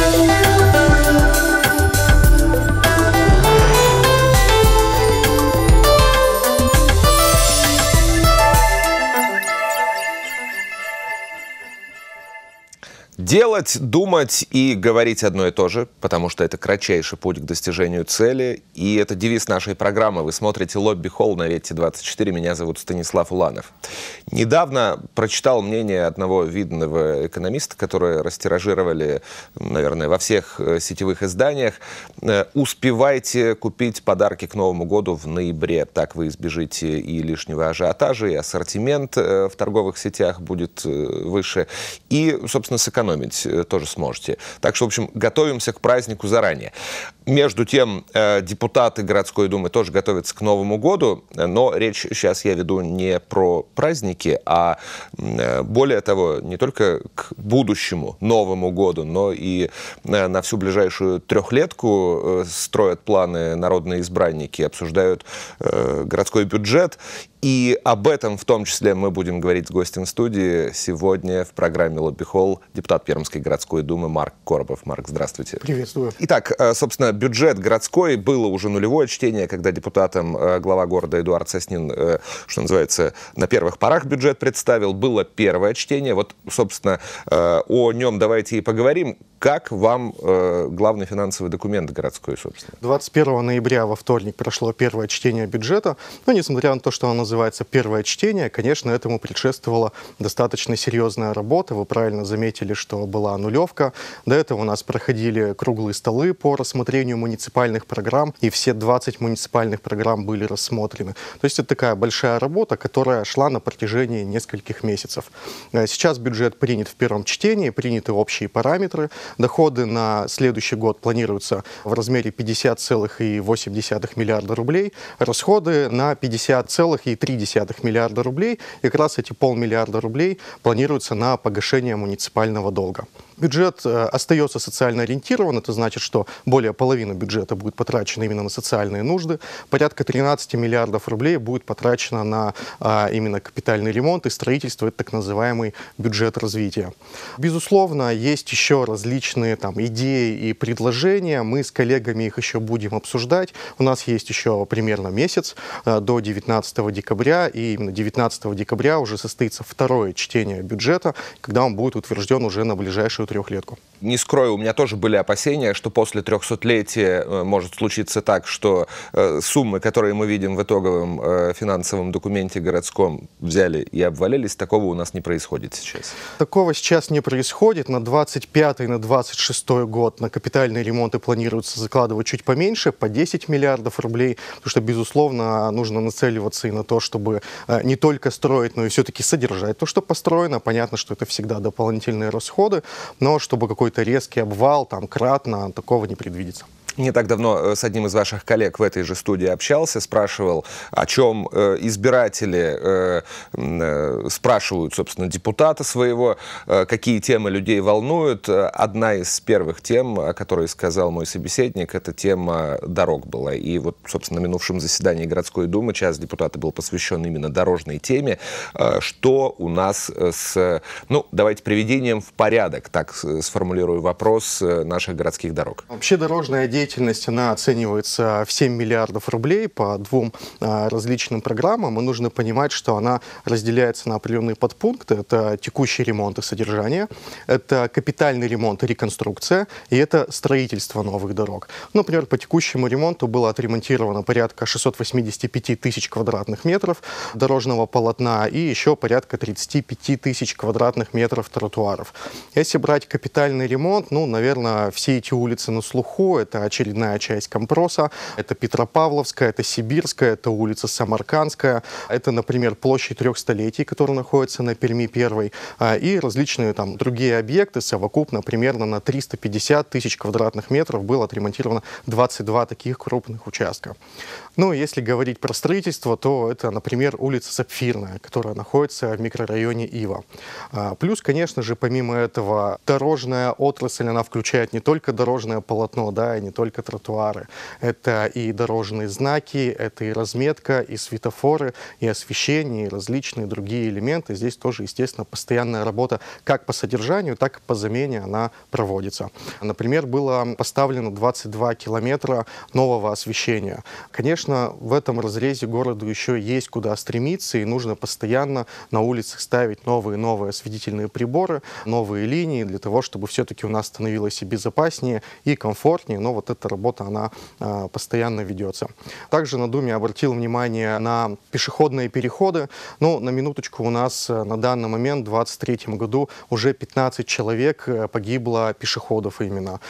love. Делать, думать и говорить одно и то же, потому что это кратчайший путь к достижению цели. И это девиз нашей программы. Вы смотрите «Лобби Холл» на Ветте 24. Меня зовут Станислав Уланов. Недавно прочитал мнение одного видного экономиста, которое растиражировали, наверное, во всех э, сетевых изданиях. «Э, Успевайте купить подарки к Новому году в ноябре. Так вы избежите и лишнего ажиотажа, и ассортимент э, в торговых сетях будет выше. И, собственно, сэкономите сэкономить э, тоже сможете. Так что, в общем, готовимся к празднику заранее. Между тем, э, депутаты городской думы тоже готовятся к Новому году, но речь сейчас я веду не про праздники, а э, более того, не только к будущему Новому году, но и э, на всю ближайшую трехлетку строят планы народные избранники, обсуждают городской бюджет. И об этом в том числе мы будем говорить с гостем студии сегодня в программе «Лобби Холл» депутат Пермской городской думы Марк Коробов. Марк, здравствуйте. Приветствую. Итак, собственно, бюджет городской было уже нулевое чтение, когда депутатам э, глава города Эдуард Соснин, э, что называется, на первых порах бюджет представил. Было первое чтение. Вот, собственно, э, о нем давайте и поговорим. Как вам главный финансовый документ городской, собственно? 21 ноября во вторник прошло первое чтение бюджета. Но ну, несмотря на то, что оно называется первое чтение, конечно, этому предшествовала достаточно серьезная работа. Вы правильно заметили, что была нулевка. До этого у нас проходили круглые столы по рассмотрению рассмотрению муниципальных программ, и все 20 муниципальных программ были рассмотрены. То есть это такая большая работа, которая шла на протяжении нескольких месяцев. Э, сейчас бюджет принят в первом чтении, приняты общие параметры. Доходы на следующий год планируются в размере 50,8 миллиарда рублей, расходы на 50,3 миллиарда рублей. И как раз эти полмиллиарда рублей планируются на погашение муниципального долга. Бюджет э, остается социально ориентирован, это значит, что более половины бюджета будет потрачено именно на социальные нужды, порядка 13 миллиардов рублей будет потрачено на а, именно капитальный ремонт и строительство, это так называемый бюджет развития. Безусловно, есть еще различные там идеи и предложения, мы с коллегами их еще будем обсуждать, у нас есть еще примерно месяц э, до 19 декабря, и именно 19 декабря уже состоится второе чтение бюджета, когда он будет утвержден уже на ближайшую трехлетку. Не скрою, у меня тоже были опасения, что после трехсотлетия э, может случиться так, что э, суммы, которые мы видим в итоговом э, финансовом документе городском, взяли и обвалились. Такого у нас не происходит сейчас. Такого сейчас не происходит. На 25 на 26 год на капитальные ремонты планируется закладывать чуть поменьше, по 10 миллиардов рублей, потому что, безусловно, нужно нацеливаться и на то, чтобы не только строить, но и все-таки содержать то, что построено. Понятно, что это всегда дополнительные расходы, но чтобы какой-то резкий обвал, там, кратно, такого не предвидится не так давно э, с одним из ваших коллег в этой же студии общался, спрашивал, о чем э, избиратели э, спрашивают, собственно, депутата своего, какие темы людей волнуют. Одна из первых тем, о которой сказал мой собеседник, это тема дорог была. И вот, собственно, на минувшем заседании городской думы час депутата был посвящен именно дорожной теме. Что у нас с, ну, давайте, приведением в порядок, так сформулирую вопрос наших городских дорог? Вообще дорожная деятельность деятельность, она оценивается в 7 миллиардов рублей по двум а, различным программам, и нужно понимать, что она разделяется на определенные подпункты. Это текущий ремонт и содержание, это капитальный ремонт и реконструкция, и это строительство новых дорог. Например, по текущему ремонту было отремонтировано порядка 685 тысяч квадратных метров дорожного полотна и еще порядка 35 тысяч квадратных метров тротуаров. Если брать капитальный ремонт, ну, наверное, все эти улицы на слуху, это очередная часть Компроса. Это Петропавловская, это Сибирская, это улица Самаркандская, это, например, площадь трех столетий, которая находится на Перми первой, а, и различные там другие объекты совокупно примерно на 350 тысяч квадратных метров было отремонтировано 22 таких крупных участка. Ну, если говорить про строительство, то это, например, улица Сапфирная, которая находится в микрорайоне Ива. А, плюс, конечно же, помимо этого, дорожная отрасль, она включает не только дорожное полотно, да, и не только только тротуары. Это и дорожные знаки, это и разметка, и светофоры, и освещение, и различные другие элементы. Здесь тоже, естественно, постоянная работа как по содержанию, так и по замене она проводится. Например, было поставлено 22 километра нового освещения. Конечно, в этом разрезе городу еще есть куда стремиться, и нужно постоянно на улицах ставить новые-новые осветительные приборы, новые линии для того, чтобы все-таки у нас становилось и безопаснее, и комфортнее. Но вот вот эта работа, она э, постоянно ведется. Также на Думе обратил внимание на пешеходные переходы. Ну, на минуточку у нас э, на данный момент, в 2023 году, уже 15 человек э, погибло пешеходов именно.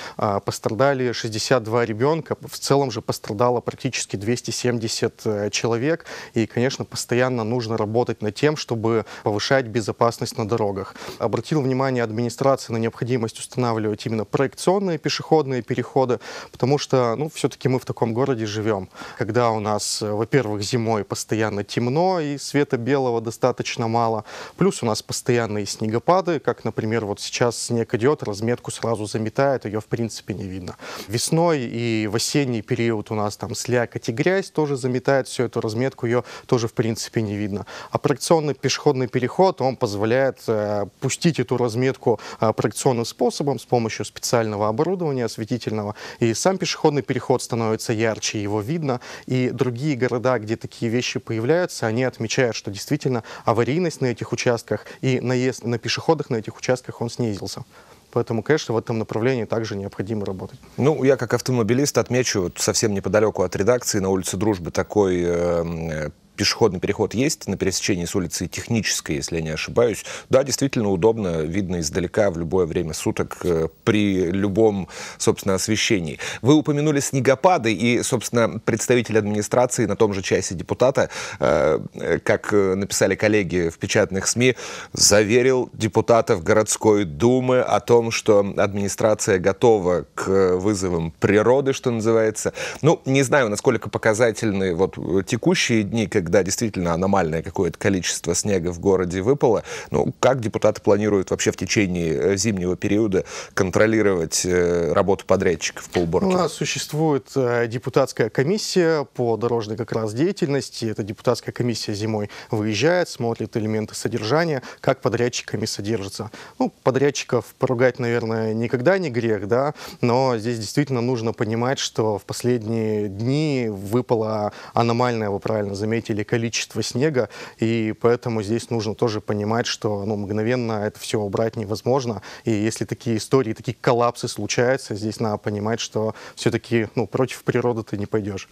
Пострадали 62 ребенка, в целом же пострадало практически 270 человек. И, конечно, постоянно нужно работать над тем, чтобы повышать безопасность на дорогах. Обратил внимание администрации на необходимость устанавливать именно проекционные пешеходные переходы, потому что, ну, все-таки мы в таком городе живем, когда у нас, э, во-первых, зимой постоянно темно и света белого достаточно мало, плюс у нас постоянные снегопады, как, например, вот сейчас снег идет, разметку сразу заметает, ее в принципе не видно. Весной и в осенний период у нас там слякоть и грязь тоже заметает всю эту разметку, ее тоже в принципе не видно. Аппаратационный пешеходный переход, он позволяет э, пустить эту разметку аппаратационным способом с помощью специального оборудования осветительного и сам пешеходный переход становится ярче, его видно, и другие города, где такие вещи появляются, они отмечают, что действительно аварийность на этих участках и наезд на пешеходах на этих участках он снизился. Поэтому, конечно, в этом направлении также необходимо работать. Ну, я как автомобилист отмечу, вот совсем неподалеку от редакции на улице Дружбы такой эм, э, пешеходный переход есть на пересечении с улицы Технической, если я не ошибаюсь. Да, действительно удобно, видно издалека в любое время суток э, при любом, собственно, освещении. Вы упомянули снегопады, и, собственно, представитель администрации на том же часе депутата, э, как э, написали коллеги в печатных СМИ, заверил депутатов городской думы о том, что администрация готова к вызовам природы, что называется. Ну, не знаю, насколько показательны вот текущие дни, как когда действительно аномальное какое-то количество снега в городе выпало. Ну, как депутаты планируют вообще в течение э, зимнего периода контролировать э, работу подрядчиков по ну, уборке? У нас существует э, депутатская комиссия по дорожной как раз деятельности. Эта депутатская комиссия зимой выезжает, смотрит элементы содержания, как подрядчиками содержится. Ну, подрядчиков поругать, наверное, никогда не грех, да, но здесь действительно нужно понимать, что в последние дни выпало аномальное, вы правильно заметили, или количество снега, и поэтому здесь нужно тоже понимать, что ну, мгновенно это все убрать невозможно, и если такие истории, такие коллапсы случаются, здесь надо понимать, что все-таки ну, против природы ты не пойдешь.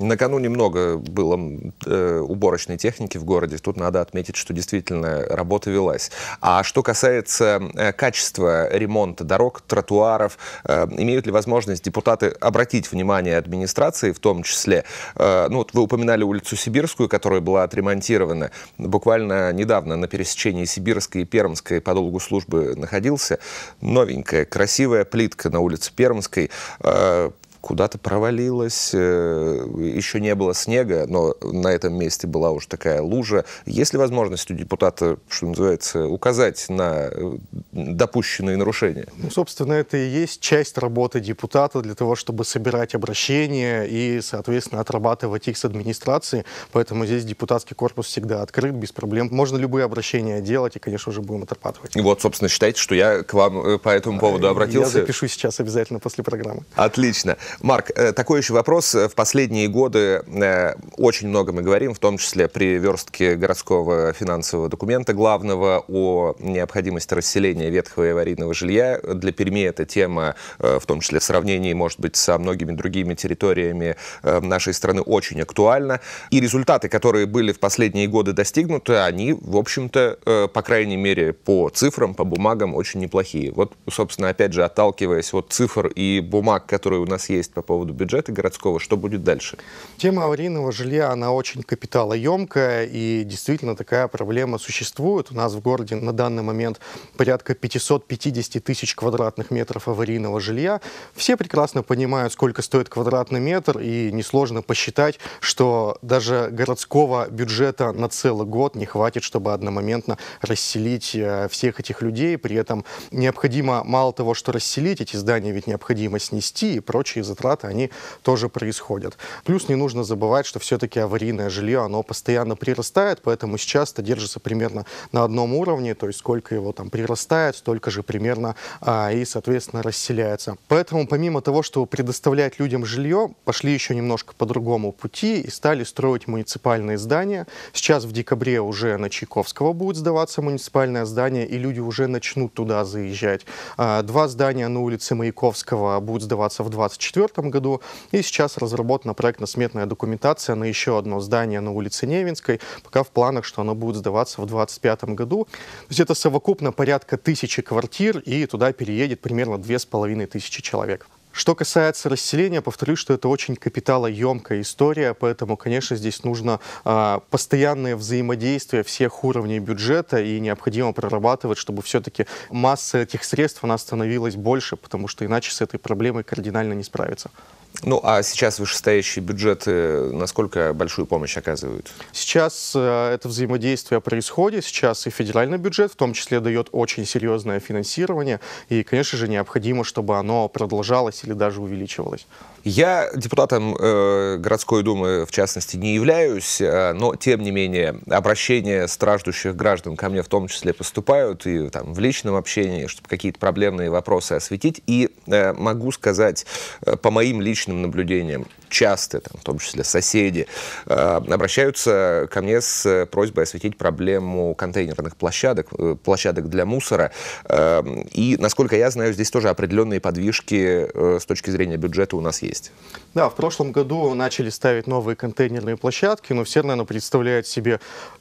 Накануне много было э, уборочной техники в городе. Тут надо отметить, что действительно работа велась. А что касается э, качества ремонта дорог, тротуаров, э, имеют ли возможность депутаты обратить внимание администрации, в том числе, э, ну вот вы упоминали улицу Сибирскую, которая была отремонтирована. Буквально недавно на пересечении Сибирской и Пермской по долгу службы находился. Новенькая, красивая плитка на улице Пермской. Э, куда-то провалилась, э, еще не было снега, но на этом месте была уже такая лужа. Есть ли возможность у депутата, что называется, указать на э, допущенные нарушения? Ну, собственно, это и есть часть работы депутата для того, чтобы собирать обращения и, соответственно, отрабатывать их с администрацией. Поэтому здесь депутатский корпус всегда открыт, без проблем. Можно любые обращения делать, и, конечно же, будем отрабатывать. И вот, собственно, считайте, что я к вам э, по этому а, поводу обратился. Я запишу сейчас обязательно после программы. Отлично. Марк, э, такой еще вопрос. В последние годы э, очень много мы говорим, в том числе при верстке городского финансового документа главного о необходимости расселения ветхого и аварийного жилья. Для Перми эта тема, э, в том числе в сравнении, может быть, со многими другими территориями нашей страны, очень актуальна. И результаты, которые были в последние годы достигнуты, они, в общем-то, по крайней мере, по цифрам, по бумагам очень неплохие. Вот, собственно, опять же, отталкиваясь от цифр и бумаг, которые у нас есть есть по поводу бюджета городского, что будет дальше? Тема аварийного жилья, она очень капиталоемкая, и действительно такая проблема существует. У нас в городе на данный момент порядка 550 тысяч квадратных метров аварийного жилья. Все прекрасно понимают, сколько стоит квадратный метр, и несложно посчитать, что даже городского бюджета на целый год не хватит, чтобы одномоментно расселить э, всех этих людей. При этом необходимо мало того, что расселить эти здания, ведь необходимо снести и прочие затраты, они тоже происходят. Плюс не нужно забывать, что все-таки аварийное жилье, оно постоянно прирастает, поэтому сейчас это держится примерно на одном уровне, то есть сколько его там прирастает, столько же примерно а, и, соответственно, расселяется. Поэтому помимо того, чтобы предоставлять людям жилье, пошли еще немножко по другому пути и стали строить муниципальные здания. Сейчас в декабре уже на Чайковского будет сдаваться муниципальное здание, и люди уже начнут туда заезжать. А, два здания на улице Маяковского будут сдаваться в 24 2004 году. И сейчас разработана проектно-сметная документация на еще одно здание на улице Невинской. Пока в планах, что оно будет сдаваться в 2025 году. То есть это совокупно порядка тысячи квартир, и туда переедет примерно 2500 человек. Что касается расселения, повторюсь, что это очень капиталоемкая история, поэтому, конечно, здесь нужно э, постоянное взаимодействие всех уровней бюджета и необходимо прорабатывать, чтобы все-таки масса этих средств у нас становилась больше, потому что иначе с этой проблемой кардинально не справиться. Ну, а сейчас вышестоящие бюджеты насколько большую помощь оказывают? Сейчас э, это взаимодействие происходит. Сейчас и федеральный бюджет в том числе дает очень серьезное финансирование. И, конечно же, необходимо, чтобы оно продолжалось или даже увеличивалось. Я депутатом э, городской думы, в частности, не являюсь, э, но, тем не менее, обращения страждущих граждан ко мне в том числе поступают и там, в личном общении, чтобы какие-то проблемные вопросы осветить. И э, могу сказать, э, по моим личным личным наблюдением часто, там, в том числе соседи, э, обращаются ко мне с э, просьбой осветить проблему контейнерных площадок, э, площадок для мусора. Э, и, насколько я знаю, здесь тоже определенные подвижки э, с точки зрения бюджета у нас есть. Да, в прошлом году начали ставить новые контейнерные площадки, но все, наверное, представляют себе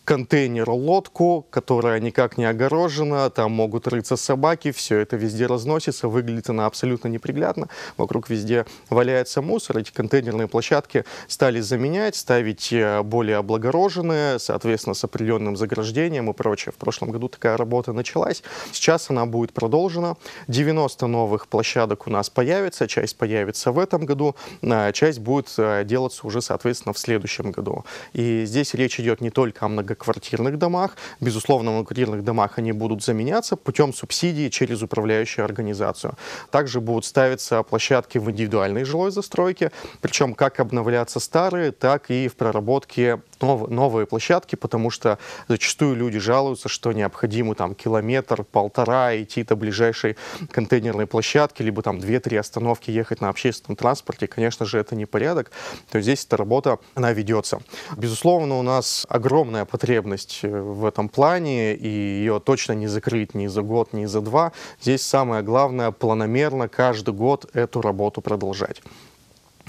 контейнер, лодку, которая никак не огорожена, там могут рыться собаки, все это везде разносится, выглядит она абсолютно неприглядно, вокруг везде валяется мусор, эти контейнерные площадки стали заменять, ставить э, более облагороженные, соответственно, с определенным заграждением и прочее. В прошлом году такая работа началась, сейчас она будет продолжена, 90 новых площадок у нас появится, часть появится в этом году, а часть будет э, делаться уже, соответственно, в следующем году. И здесь речь идет не только о многократных многоквартирных домах. Безусловно, в многоквартирных домах они будут заменяться путем субсидии через управляющую организацию. Также будут ставиться площадки в индивидуальной жилой застройке, причем как обновляться старые, так и в проработке нов, новые площадки, потому что зачастую люди жалуются, что необходимо там километр, полтора идти до ближайшей контейнерной площадки, либо там две-три остановки ехать на общественном транспорте. Конечно же, это не порядок. То есть здесь эта работа, она ведется. Безусловно, у нас огромная потребность э, в этом плане, и ее точно не закрыть ни за год, ни за два. Здесь самое главное планомерно каждый год эту работу продолжать.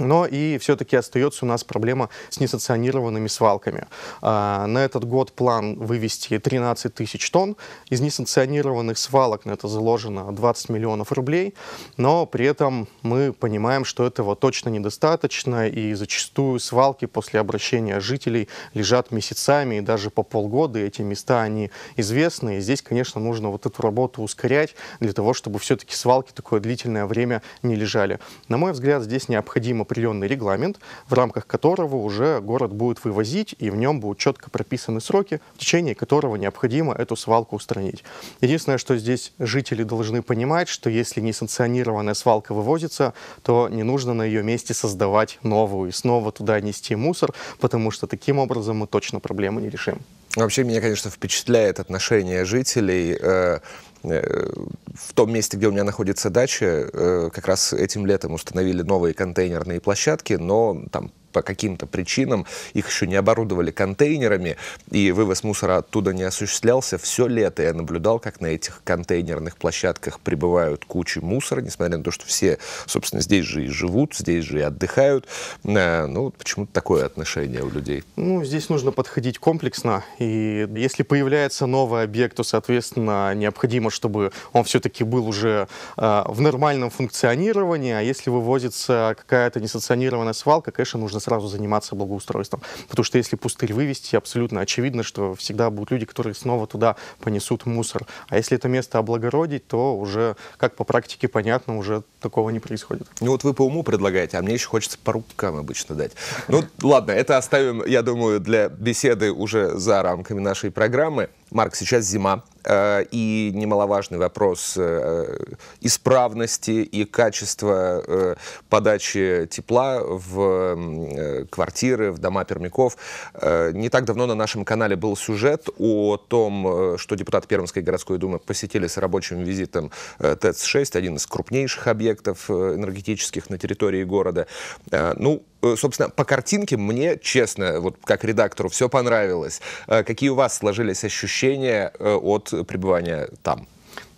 Но и все-таки остается у нас проблема с несанкционированными свалками. А, на этот год план вывести 13 тысяч тонн. Из несанкционированных свалок на это заложено 20 миллионов рублей. Но при этом мы понимаем, что этого точно недостаточно. И зачастую свалки после обращения жителей лежат месяцами и даже по полгода. И эти места, они известны. И здесь, конечно, нужно вот эту работу ускорять для того, чтобы все-таки свалки такое длительное время не лежали. На мой взгляд, здесь необходимо определенный регламент, в рамках которого уже город будет вывозить, и в нем будут четко прописаны сроки, в течение которого необходимо эту свалку устранить. Единственное, что здесь жители должны понимать, что если несанкционированная свалка вывозится, то не нужно на ее месте создавать новую и снова туда нести мусор, потому что таким образом мы точно проблему не решим. Вообще меня, конечно, впечатляет отношение жителей э, Э, в том месте, где у меня находится дача, э, как раз этим летом установили новые контейнерные площадки, но там по каким-то причинам их еще не оборудовали контейнерами, и вывоз мусора оттуда не осуществлялся. Все лето я наблюдал, как на этих контейнерных площадках прибывают кучи мусора, несмотря на то, что все, собственно, здесь же и живут, здесь же и отдыхают. Э, ну, почему-то такое отношение у людей. Ну, здесь нужно подходить комплексно, и если появляется новый объект, то, соответственно, необходимо, чтобы он все-таки был уже э, в нормальном функционировании, а если вывозится какая-то несанкционированная свалка, конечно, нужно сразу заниматься благоустройством. Потому что если пустырь вывести, абсолютно очевидно, что всегда будут люди, которые снова туда понесут мусор. А если это место облагородить, то уже, как по практике понятно, уже такого не происходит. Ну вот вы по уму предлагаете, а мне еще хочется по рукам обычно дать. Ну ладно, это оставим, я думаю, для беседы уже за рамками нашей программы. Марк, сейчас зима, Э, и немаловажный вопрос э, исправности и качества э, подачи тепла в квартиры, в дома пермяков. Не так давно на нашем канале был сюжет о том, что депутаты Пермской городской думы посетили с рабочим визитом ТЭЦ-6, один из крупнейших объектов энергетических на территории города. Ну, Э, собственно, по картинке мне, честно, вот как редактору, все понравилось. Э, какие у вас сложились ощущения э, от пребывания там?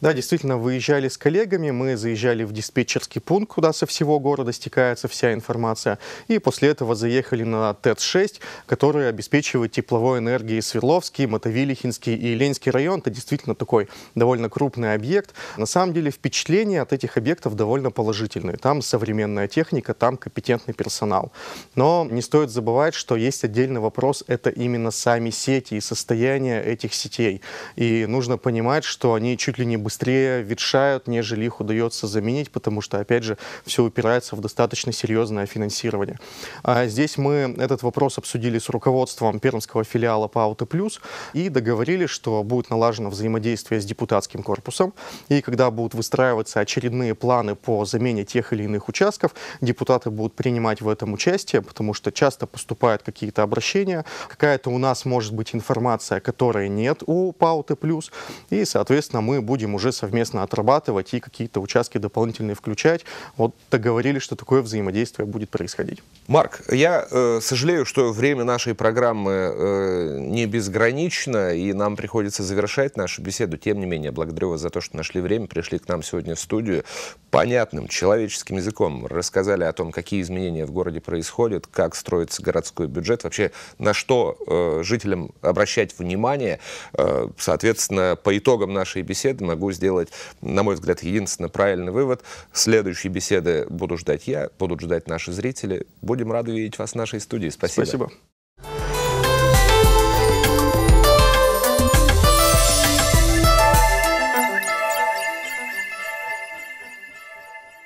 Да, действительно, выезжали с коллегами, мы заезжали в диспетчерский пункт, куда со всего города стекается вся информация, и после этого заехали на ТЭЦ-6, который обеспечивает тепловой энергией Свердловский, Мотовилихинский и Ленинский район. Это действительно такой довольно крупный объект. На самом деле впечатления от этих объектов довольно положительные. Там современная техника, там компетентный персонал. Но не стоит забывать, что есть отдельный вопрос, это именно сами сети и состояние этих сетей. И нужно понимать, что они чуть ли не быстрее быстрее ветшают, нежели их удается заменить, потому что, опять же, все упирается в достаточно серьезное финансирование. А здесь мы этот вопрос обсудили с руководством пермского филиала по Ауто Плюс и договорились, что будет налажено взаимодействие с депутатским корпусом, и когда будут выстраиваться очередные планы по замене тех или иных участков, депутаты будут принимать в этом участие, потому что часто поступают какие-то обращения, какая-то у нас может быть информация, которой нет у Пауты Плюс, и, соответственно, мы будем уже уже совместно отрабатывать и какие-то участки дополнительные включать. Вот договорились, что такое взаимодействие будет происходить. Марк, я э, сожалею, что время нашей программы э, не безгранично, и нам приходится завершать нашу беседу. Тем не менее, благодарю вас за то, что нашли время, пришли к нам сегодня в студию, понятным человеческим языком рассказали о том, какие изменения в городе происходят, как строится городской бюджет, вообще на что э, жителям обращать внимание. Э, соответственно, по итогам нашей беседы могу сделать, на мой взгляд, единственно правильный вывод. Следующие беседы буду ждать я, будут ждать наши зрители. Будем рады видеть вас в нашей студии. Спасибо. Спасибо.